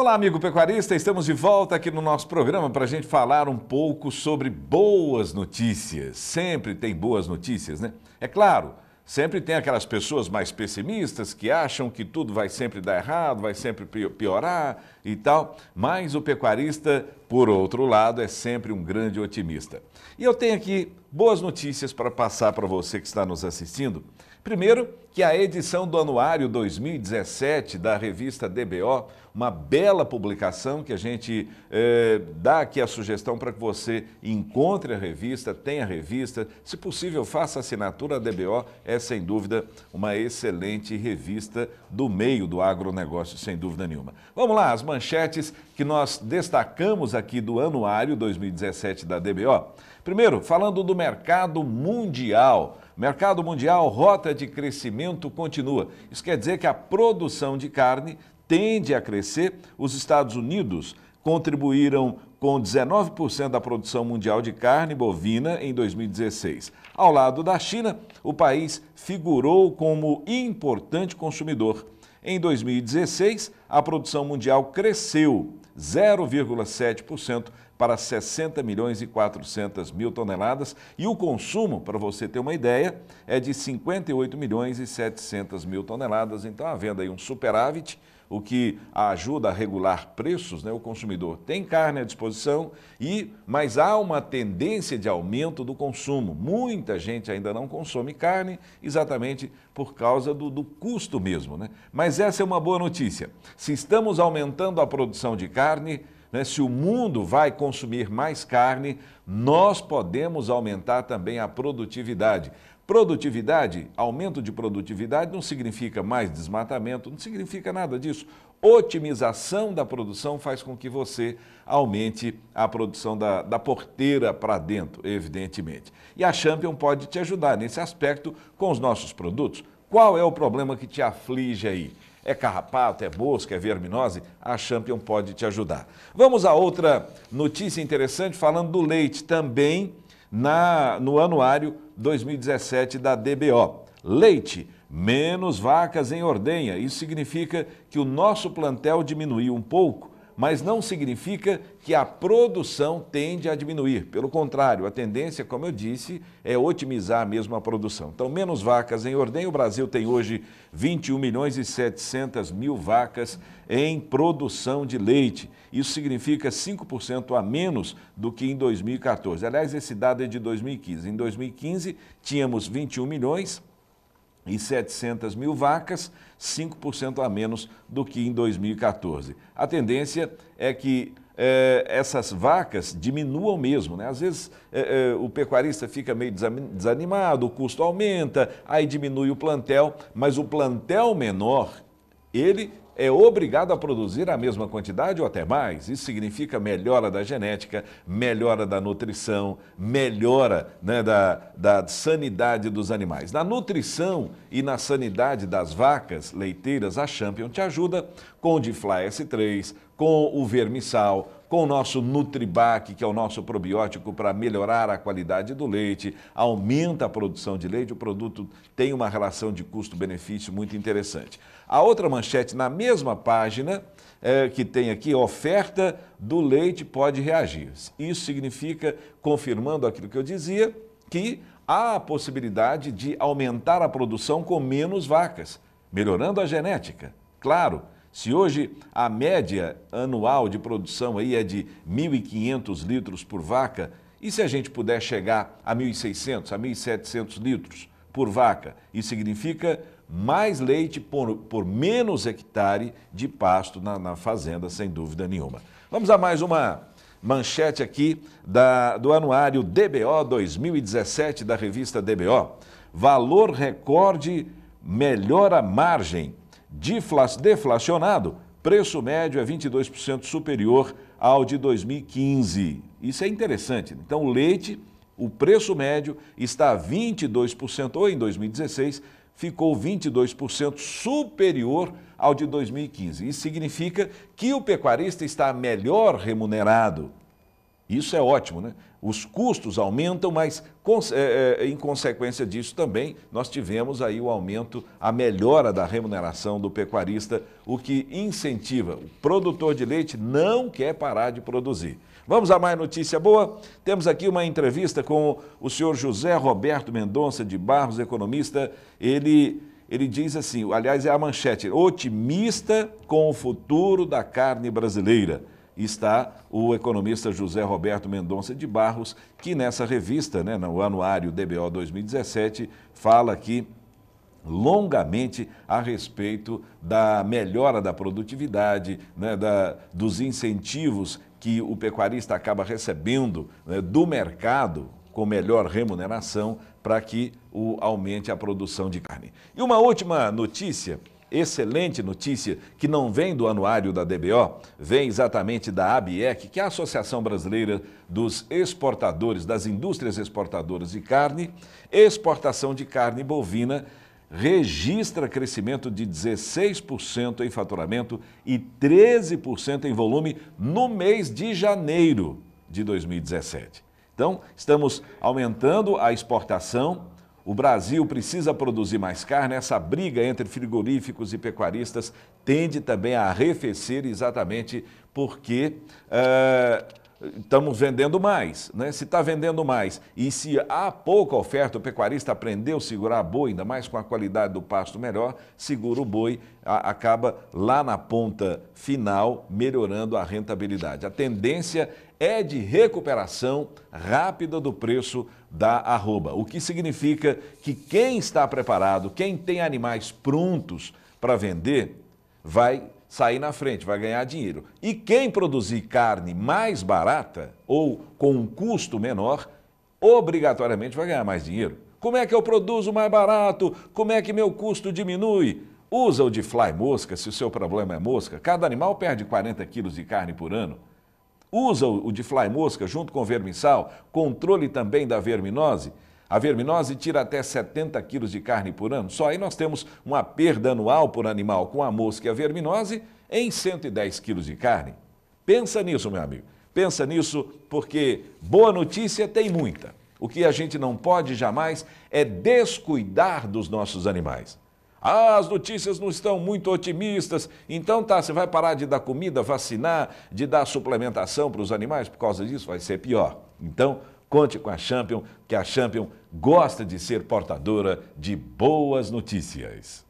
Olá, amigo pecuarista, estamos de volta aqui no nosso programa para a gente falar um pouco sobre boas notícias. Sempre tem boas notícias, né? É claro, sempre tem aquelas pessoas mais pessimistas que acham que tudo vai sempre dar errado, vai sempre piorar e tal, mas o pecuarista por outro lado, é sempre um grande otimista. E eu tenho aqui boas notícias para passar para você que está nos assistindo. Primeiro, que a edição do Anuário 2017 da revista DBO, uma bela publicação que a gente eh, dá aqui a sugestão para que você encontre a revista, tenha a revista, se possível, faça a assinatura. à DBO é, sem dúvida, uma excelente revista do meio do agronegócio, sem dúvida nenhuma. Vamos lá, as manchetes que nós destacamos aqui aqui do Anuário 2017 da DBO. Primeiro, falando do mercado mundial. Mercado mundial, rota de crescimento continua. Isso quer dizer que a produção de carne tende a crescer. Os Estados Unidos contribuíram com 19% da produção mundial de carne bovina em 2016. Ao lado da China, o país figurou como importante consumidor. Em 2016, a produção mundial cresceu 0,7% para 60 milhões e 400 mil toneladas e o consumo, para você ter uma ideia, é de 58 milhões e 700 mil toneladas. Então, havendo aí um superávit, o que ajuda a regular preços, né? o consumidor tem carne à disposição, e mas há uma tendência de aumento do consumo. Muita gente ainda não consome carne exatamente por causa do, do custo mesmo. Né? Mas essa é uma boa notícia. Se estamos aumentando a produção de carne, né? Se o mundo vai consumir mais carne, nós podemos aumentar também a produtividade. Produtividade, aumento de produtividade não significa mais desmatamento, não significa nada disso. Otimização da produção faz com que você aumente a produção da, da porteira para dentro, evidentemente. E a Champion pode te ajudar nesse aspecto com os nossos produtos. Qual é o problema que te aflige aí? É carrapato, é bosque, é verminose? A Champion pode te ajudar. Vamos a outra notícia interessante falando do leite também na, no anuário 2017 da DBO. Leite, menos vacas em ordenha. Isso significa que o nosso plantel diminuiu um pouco mas não significa que a produção tende a diminuir. Pelo contrário, a tendência, como eu disse, é otimizar mesmo a produção. Então, menos vacas em ordem, O Brasil tem hoje 21 milhões e 700 mil vacas em produção de leite. Isso significa 5% a menos do que em 2014. Aliás, esse dado é de 2015. Em 2015, tínhamos 21 milhões e 700 mil vacas, 5% a menos do que em 2014. A tendência é que eh, essas vacas diminuam mesmo. Né? Às vezes eh, eh, o pecuarista fica meio desanimado, o custo aumenta, aí diminui o plantel, mas o plantel menor, ele é obrigado a produzir a mesma quantidade ou até mais. Isso significa melhora da genética, melhora da nutrição, melhora né, da, da sanidade dos animais. Na nutrição e na sanidade das vacas leiteiras, a Champion te ajuda com o Difly S3, com o vermissal, com o nosso Nutribac, que é o nosso probiótico para melhorar a qualidade do leite, aumenta a produção de leite, o produto tem uma relação de custo-benefício muito interessante. A outra manchete na mesma página, é, que tem aqui, oferta do leite pode reagir. Isso significa, confirmando aquilo que eu dizia, que há a possibilidade de aumentar a produção com menos vacas, melhorando a genética, claro se hoje a média anual de produção aí é de 1.500 litros por vaca, e se a gente puder chegar a 1.600, a 1.700 litros por vaca? Isso significa mais leite por, por menos hectare de pasto na, na, fazenda, sem dúvida nenhuma. Vamos a mais uma manchete aqui da, do anuário DBO 2017 da revista DBO. Valor recorde melhora margem deflacionado, preço médio é 22% superior ao de 2015. Isso é interessante. Então, o leite, o preço médio está 22%, ou em 2016, ficou 22% superior ao de 2015. Isso significa que o pecuarista está melhor remunerado isso é ótimo, né? Os custos aumentam, mas é, é, em consequência disso também nós tivemos aí o aumento, a melhora da remuneração do pecuarista, o que incentiva. O produtor de leite não quer parar de produzir. Vamos a mais notícia boa? Temos aqui uma entrevista com o senhor José Roberto Mendonça de Barros, economista. Ele ele diz assim, aliás é a manchete, otimista com o futuro da carne brasileira está o economista José Roberto Mendonça de Barros, que nessa revista, né, no Anuário DBO 2017, fala aqui longamente a respeito da melhora da produtividade, né, da, dos incentivos que o pecuarista acaba recebendo né, do mercado com melhor remuneração para que o, aumente a produção de carne. E uma última notícia excelente notícia que não vem do anuário da DBO, vem exatamente da ABEC, que é a Associação Brasileira dos Exportadores, das Indústrias Exportadoras de Carne. Exportação de carne bovina registra crescimento de 16% em faturamento e 13% em volume no mês de janeiro de 2017. Então, estamos aumentando a exportação o Brasil precisa produzir mais carne. Essa briga entre frigoríficos e pecuaristas tende também a arrefecer exatamente porque eh, estamos vendendo mais. Né? Se está vendendo mais e se há pouca oferta, o pecuarista aprendeu a segurar boi, ainda mais com a qualidade do pasto melhor, segura o boi, a, acaba lá na ponta final melhorando a rentabilidade. A tendência é de recuperação rápida do preço da arroba, o que significa que quem está preparado, quem tem animais prontos para vender, vai sair na frente, vai ganhar dinheiro. E quem produzir carne mais barata ou com um custo menor, obrigatoriamente vai ganhar mais dinheiro. Como é que eu produzo mais barato? Como é que meu custo diminui? Usa o de fly mosca, se o seu problema é mosca. Cada animal perde 40 quilos de carne por ano usa o de fly mosca junto com o vermissal, controle também da verminose. A verminose tira até 70 quilos de carne por ano. Só aí nós temos uma perda anual por animal com a mosca e a verminose em 110 quilos de carne. Pensa nisso, meu amigo. Pensa nisso, porque boa notícia tem muita. O que a gente não pode jamais é descuidar dos nossos animais. Ah, as notícias não estão muito otimistas. Então tá, você vai parar de dar comida, vacinar, de dar suplementação para os animais por causa disso? Vai ser pior. Então, conte com a Champion, que a Champion gosta de ser portadora de boas notícias.